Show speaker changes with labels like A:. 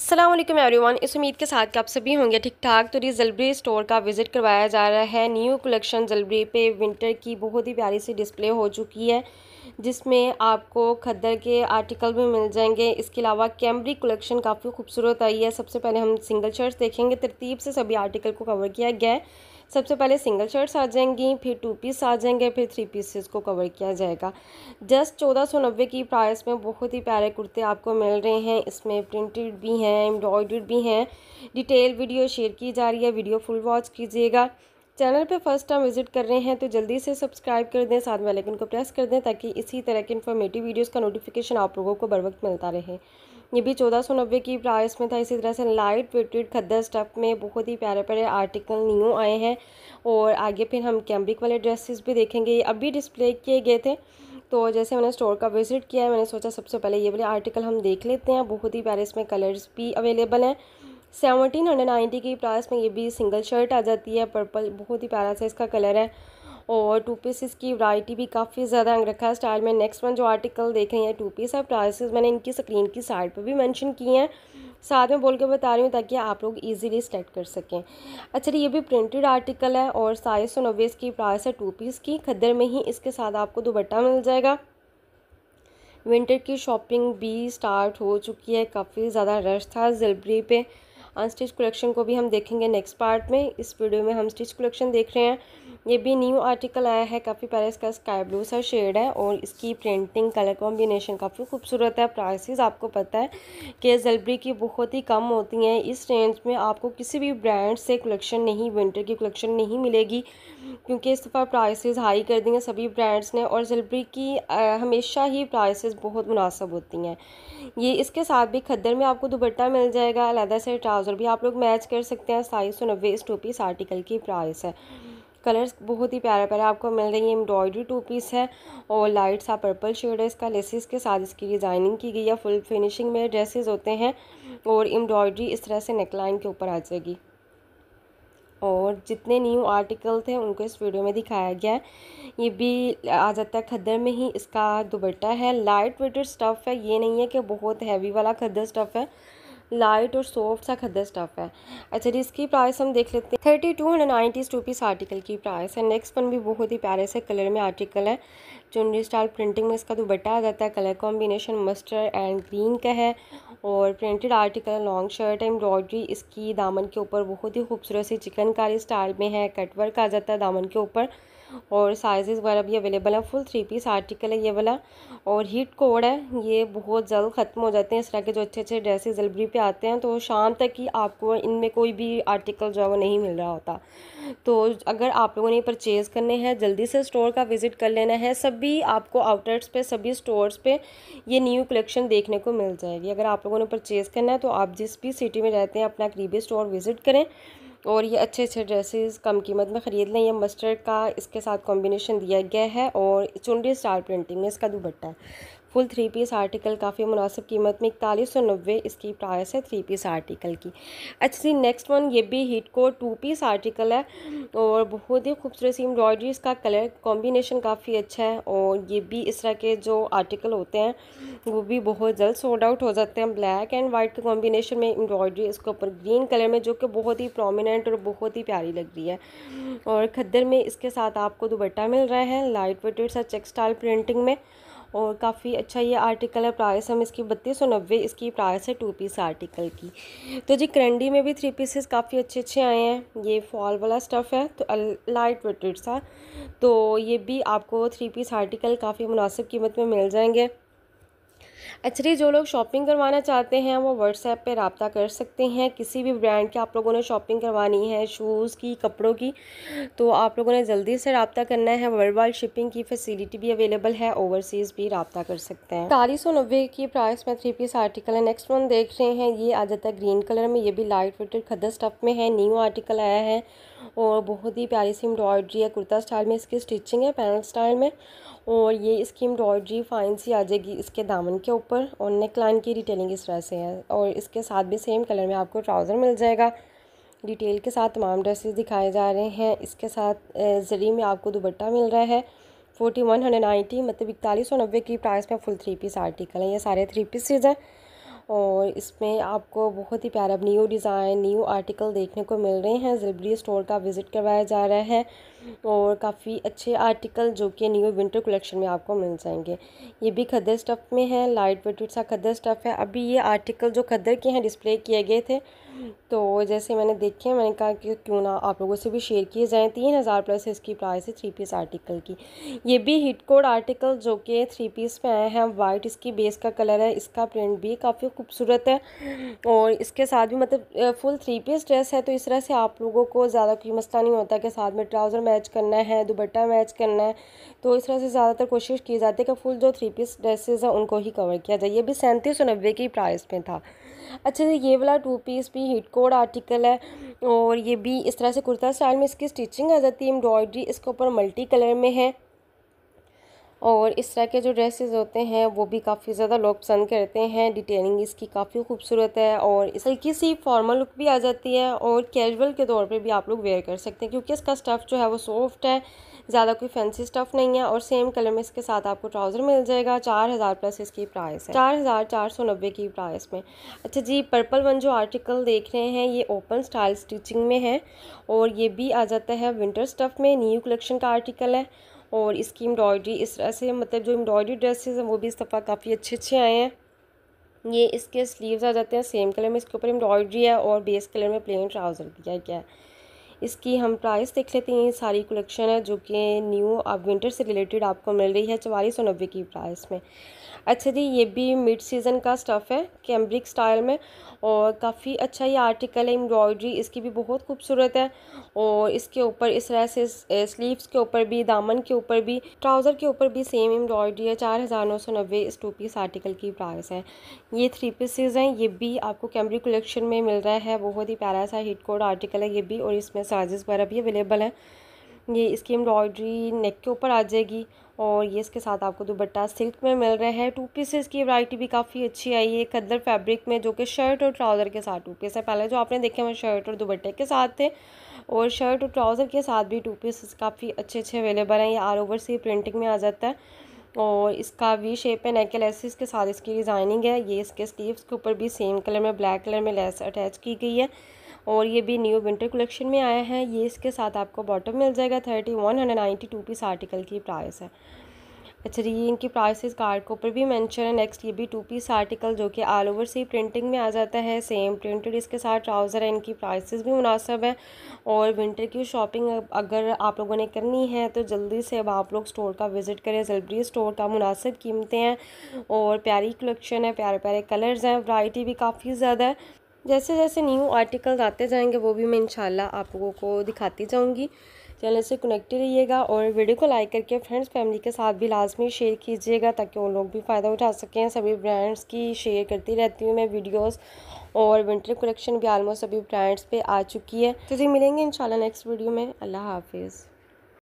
A: Aslam everyone इस उम्मीद के साथ कि आप सभी होंगे ठीक ठाक तो ये जलबरी स्टोर का विज़िट करवाया जा रहा है न्यू कलेक्शन जलबरी पे विंटर की बहुत ही प्यारी सी डिस्प्ले हो चुकी है जिसमें आपको खद्दर के आर्टिकल भी मिल जाएंगे इसके अलावा कैमरी कलेक्शन काफ़ी खूबसूरत आई है सबसे पहले हम सिंगल शर्ट्स देखेंगे तरतीब से सभी आर्टिकल को कवर किया गया है सबसे पहले सिंगल शर्ट्स आ जाएंगी फिर टू पीस आ जाएंगे फिर थ्री पीसेस को कवर किया जाएगा जस्ट चौदह सौ नब्बे की प्राइस में बहुत ही प्यारे कुर्ते आपको मिल रहे हैं इसमें प्रिंटेड भी हैं एम्ब्रॉयड भी हैं डिटेल वीडियो शेयर की जा रही है वीडियो फुल वॉच कीजिएगा चैनल पे फर्स्ट टाइम विजिट कर रहे हैं तो जल्दी से सब्सक्राइब कर दें साथ में आइकन को प्रेस कर दें ताकि इसी तरह के इन्फॉर्मेटिव वीडियोस का नोटिफिकेशन आप लोगों को बर वक्त मिलता रहे ये भी चौदह सौ नब्बे की प्राइस में था इसी तरह से लाइट वेटेड खद्दर स्टफ में बहुत ही प्यारे प्यारे आर्टिकल न्यू आए हैं और आगे फिर हम कैम्ब्रिक वाले ड्रेसेस भी देखेंगे ये अभी डिस्प्ले किए गए थे तो जैसे मैंने स्टोर का विज़िट किया है मैंने सोचा सबसे पहले ये वाले आर्टिकल हम देख लेते हैं बहुत ही प्यारे इसमें कलर्स भी अवेलेबल हैं सेवनटीन हंड्रेड नाइन्टी की प्राइस में ये भी सिंगल शर्ट आ जाती है पर्पल बहुत ही प्यारा सा इसका कलर है और टू पीस इसकी वराइटी भी काफ़ी ज़्यादा अंग रखा स्टाइल में नेक्स्ट वन जो आर्टिकल देख रहे हैं टू पीस है प्राइसेस मैंने इनकी स्क्रीन की साइड पर भी मैंशन की हैं साथ में बोल के बता रही हूँ ताकि आप लोग ईजिली सेलेक्ट कर सकें अच्छा ये भी प्रिंटेड आर्टिकल है और साइज सौ नब्बे इसकी प्राइस है टू पीस की खद्दर में ही इसके साथ आपको दुपट्टा मिल जाएगा विंटर की शॉपिंग भी स्टार्ट हो चुकी है काफ़ी ज़्यादा रश था जेलबरी पे अनस्टिच कलेक्शन को भी हम देखेंगे नेक्स्ट पार्ट में इस वीडियो में हम स्टिच कलेक्शन देख रहे हैं ये भी न्यू आर्टिकल आया है काफ़ी पहले इसका स्काई ब्लू सा शेड है और इसकी प्रिंटिंग कलर कॉम्बिनेशन काफ़ी खूबसूरत है प्राइसेस आपको पता है कि जलबरी की बहुत ही कम होती हैं इस रेंज में आपको किसी भी ब्रांड से कलेक्शन नहीं विंटर की कलेक्शन नहीं मिलेगी क्योंकि इस दफ़ा प्राइसेस हाई कर दी हैं सभी ब्रांड्स ने और जलबरी की हमेशा ही प्राइसेस बहुत मुनासब होती हैं ये इसके साथ भी खद्दर में आपको दुपट्टा मिल जाएगा अलहदा से ट्राउज़र भी आप लोग मैच कर सकते हैं साई सौ नब्बे इस टोपी इस आर्टिकल की प्राइस है कलर्स बहुत ही प्यारे प्यारे आपको मिल रही है एम्ब्रॉयडरी टू पीस है और लाइट सा पर्पल शेड है इसका लेसिस के साथ इसकी डिज़ाइनिंग की गई है फुल फिनिशिंग में ड्रेसेस होते हैं और एम्ब्रॉयडरी इस तरह से नेकलाइन के ऊपर आ जाएगी और जितने न्यू आर्टिकल थे उनको इस वीडियो में दिखाया गया है ये भी आ जाता है खद्दर में ही इसका दुबट्टा है लाइट वेटेड स्टफ़ है ये नहीं है कि बहुत हैवी वाला खद्दर स्टफ़ है लाइट और सॉफ्ट सा खद्दर स्टफ़ है अच्छा जी इसकी प्राइस हम देख लेते हैं thirty two hundred nineties rupees article की प्राइस है नेक्स्ट वन भी बहुत ही प्यारे से कलर में आर्टिकल है चुनरी स्टाइल प्रिंटिंग में इसका दुबट्टा आ जाता है colour combination mustard and green का है और printed article long shirt embroidery इसकी दामन के ऊपर बहुत ही खूबसूरत सी चिकनकारी स्टाइल में है कटवर्क आ जाता है दामन के ऊपर और साइज़ वगैरह भी अवेलेबल है फुल थ्री पीस आर्टिकल है ये वाला और हीट कोड है ये बहुत जल्द ख़त्म हो जाते हैं इस तरह के जो अच्छे अच्छे ड्रेसेस जलबरी पे आते हैं तो शाम तक ही आपको इनमें कोई भी आर्टिकल जो है वो नहीं मिल रहा होता तो अगर आप लोगों ने परचेज़ करने हैं जल्दी से स्टोर का विज़िट कर लेना है सभी आपको आउटलेट्स पर सभी स्टोर्स पर ये न्यू कलेक्शन देखने को मिल जाएगी अगर आप लोगों ने परचेज़ करना है तो आप जिस भी सिटी में रहते हैं अपना करीबी स्टोर विज़िट करें और ये अच्छे अच्छे ड्रेसेस कम कीमत में ख़रीद लें ये मस्टर्ड का इसके साथ कॉम्बिनेशन दिया गया है और चुनरी स्टार प्रिंटिंग में इसका दुबट्टा है फुल थ्री पीस आर्टिकल काफ़ी मुनासिब कीमत में इकतालीस सौ नब्बे इसकी प्राइस है थ्री पीस आर्टिकल की अच्छा सी नेक्स्ट वन ये भी हीट को टू पीस आर्टिकल है और बहुत ही खूबसूरत सी एम्ब्रॉयडरी इसका कलर कॉम्बिनेशन काफ़ी अच्छा है और ये भी इस तरह के जो आर्टिकल होते हैं वो भी बहुत जल्द सोल्ड आउट हो जाते हैं ब्लैक एंड वाइट के कॉम्बिनेशन में एम्ब्रॉयडरी इसके ऊपर ग्रीन कलर में जो कि बहुत ही प्रोमिनेंट और बहुत ही प्यारी लग रही है और खद्दर में इसके साथ आपको दुपट्टा मिल रहा है लाइट वेटेड सा चेक स्टाइल प्रिंटिंग में और काफ़ी अच्छा ये आर्टिकल है प्राइस हम इसकी बत्तीस सौ नब्बे इसकी प्राइस है टू पीस आर्टिकल की तो जी करंडी में भी थ्री पीसेस काफ़ी अच्छे अच्छे आए हैं ये फॉल वाला स्टफ़ है तो लाइट वेटेड सा तो ये भी आपको थ्री पीस आर्टिकल काफ़ी मुनासिब कीमत में मिल जाएंगे एक्चुअली जो लोग शॉपिंग करवाना चाहते हैं वो व्हाट्सएप पे रबता कर सकते हैं किसी भी ब्रांड के आप लोगों ने शॉपिंग करवानी है शूज़ की कपड़ों की तो आप लोगों ने जल्दी से रबता करना है वर्ल्ड वाइड शिपिंग की फैसिलिटी भी अवेलेबल है ओवरसीज़ भी रबता कर सकते हैं चालीस सौ नब्बे की प्राइस में थ्री पीस आर्टिकल है नेक्स्ट वन देख रहे हैं ये आ जाता है ग्रीन कलर में ये भी लाइट वेटेड खदर स्टफ में है न्यू आर्टिकल आया है और बहुत ही प्यारी सी एम्ब्रॉयड्री है कुर्ता स्टाइल में इसकी स्टिचिंग है पैनल स्टाइल में और ये इसकी एम्ब्रॉयड्री फाइन सी आ जाएगी इसके दामन के ऊपर और नेक लाइन की डिटेलिंग इस तरह से है और इसके साथ भी सेम कलर में आपको ट्राउज़र मिल जाएगा डिटेल के साथ तमाम ड्रेसेस दिखाए जा रहे हैं इसके साथ जरी में आपको दुबट्टा मिल रहा है फोर्टी वन हंड्रेड नाइन्टी मतलब इकतालीस सौ नब्बे की प्राइस में फुल थ्री पीस आर्टिकल है ये सारे थ्री पीसेज हैं और इसमें आपको बहुत ही प्यारा न्यू डिज़ाइन न्यू आर्टिकल देखने को मिल रहे हैं जिलबरी स्टोर का विज़िट करवाया जा रहा है और काफ़ी अच्छे आर्टिकल जो कि न्यू विंटर कलेक्शन में आपको मिल जाएंगे ये भी खदर स्टफ़ में है लाइट वेट सा खदर स्टफ़ है अभी ये आर्टिकल जो खदर के हैं डिस्प्ले किए गए थे तो जैसे मैंने देखे मैंने कहा कि क्यों ना आप लोगों से भी शेयर किए जाएँ तीन हज़ार प्लस इसकी प्राइस है थ्री पीस आर्टिकल की ये भी हिट कोड आर्टिकल जो कि थ्री पीस में आए हैं वाइट इसकी बेस का कलर है इसका प्रिंट भी काफ़ी खूबसूरत है और इसके साथ भी मतलब फुल थ्री पीस ड्रेस है तो इस तरह से आप लोगों को ज़्यादा कोई मसला नहीं होता कि साथ में ट्राउज़र मैच करना है दुपट्टा मैच करना है तो इस तरह से ज़्यादातर कोशिश की जाती है कि फुल जो थ्री पीस ड्रेसेज हैं उनको ही कवर किया जाए ये भी सैंतीस सौ नब्बे की प्राइस में था अच्छे से ये वाला टू पीस भी हिट कोड आर्टिकल है और ये भी इस तरह से कुर्ता स्टाइल में इसकी स्टिचिंग आ जाती है एम्ब्रॉयडरी इसके ऊपर मल्टी कलर में है और इस तरह के जो ड्रेसेस होते हैं वो भी काफ़ी ज़्यादा लोग पसंद करते हैं डिटेलिंग इसकी काफ़ी खूबसूरत है और इस हल्की सी फॉर्मल लुक भी आ जाती है और कैजुअल के तौर पे भी आप लोग वेयर कर सकते हैं क्योंकि इसका स्टफ़ जो है वो सॉफ्ट है ज़्यादा कोई फैंसी स्टफ़ नहीं है और सेम कलर में इसके साथ आपको ट्राउज़र मिल जाएगा चार हज़ार प्लस इसकी प्राइस है चार हज़ार चार सौ नब्बे की प्राइस में अच्छा जी पर्पल वन जो आर्टिकल देख रहे हैं ये ओपन स्टाइल स्टिचिंग में है और ये भी आ जाता है विंटर स्टफ़ में न्यू कलेक्शन का आर्टिकल है और इसकी एम्ब्रॉयडरी इस तरह से मतलब जो एम्ब्रॉयडरी ड्रेसेस हैं वो भी इस दफ़ा काफ़ी अच्छे अच्छे आए हैं ये इसके स्लीव्स आ जाते हैं सेम कलर में इसके ऊपर एम्ब्रॉयडरी है और बेस कलर में प्लेन ट्राउज़र दिया गया है इसकी हम प्राइस देख लेते हैं ये सारी कलेक्शन है जो कि न्यू अब विंटर से रिलेटेड आपको मिल रही है चवालीस सौ नब्बे की प्राइस में अच्छा जी ये भी मिड सीज़न का स्टफ़ है कैम्ब्रिक स्टाइल में और काफ़ी अच्छा ये आर्टिकल है एम्ब्रॉयडरी इसकी भी बहुत खूबसूरत है और इसके ऊपर इस तरह से स्लीव्स के ऊपर भी दामन के ऊपर भी ट्राउज़र के ऊपर भी सेम एम्ब्रॉयडरी है चार हज़ार नौ सौ नब्बे इस टू पीस आर्टिकल की प्राइस है ये थ्री पीसेज हैं ये भी आपको कैम्ब्रिक कलेक्शन में मिल रहा है बहुत ही प्यारा सा हिट कोड आर्टिकल है ये भी और इसमें साइज़ वगैरह भी अवेलेबल हैं ये इसकी एम्ब्रॉयडरी नेक के ऊपर आ जाएगी और ये इसके साथ आपको दुपट्टा सिल्क में मिल रहा है टू पीसेस की वैरायटी भी काफ़ी अच्छी आई है कदर फैब्रिक में जो कि शर्ट और ट्राउज़र के साथ टू पीस है पहले जो आपने देखे वो शर्ट और दुपट्टे के साथ थे और शर्ट और ट्राउज़र के साथ भी टू पीसेस काफ़ी अच्छे अच्छे अवेलेबल हैं ये आल ओवर से प्रिंटिंग में आ जाता है और इसका वी शेप है नेक लेसिस के साथ इसकी डिज़ाइनिंग है ये इसके स्लीव्स के ऊपर भी सेम कलर में ब्लैक कलर में लेस अटैच की गई है और ये भी न्यू विंटर कलेक्शन में आया है ये इसके साथ आपको बॉटम मिल जाएगा thirty one hundred ninety two piece article की प्राइस है अच्छा ये इनकी प्राइसेस कार्ड के ऊपर भी मेंशन है नेक्स्ट ये भी टू पीस आर्टिकल जो कि ऑल ओवर से प्रिंटिंग में आ जाता है सेम प्रिंटेड इसके साथ ट्राउज़र है इनकी प्राइसेस भी मुनासब है और विंटर की शॉपिंग अगर आप लोगों ने करनी है तो जल्दी से अब आप लोग स्टोर का विज़िट करें जल्दी स्टोर का मुनासिब कीमतें हैं और प्यारी कलेक्शन है प्यारे प्यारे कलर्स हैं वाइटी भी काफ़ी ज़्यादा है जैसे जैसे न्यू आर्टिकल्स आते जाएंगे वो भी मैं इंशाल्लाह आप लोगों को दिखाती जाऊँगी चैनल से कनेक्टेड रहिएगा और वीडियो को लाइक करके फ्रेंड्स फैमिली के साथ भी लाजमी शेयर कीजिएगा ताकि वो लोग भी फ़ायदा उठा सकें सभी ब्रांड्स की शेयर करती रहती हूँ मैं वीडियोस और विंटर कलेक्शन भी आलमोस्ट सभी ब्रांड्स पे आ चुकी है तो जी मिलेंगे इंशाल्लाह नेक्स्ट वीडियो में अल्लाह हाफिज़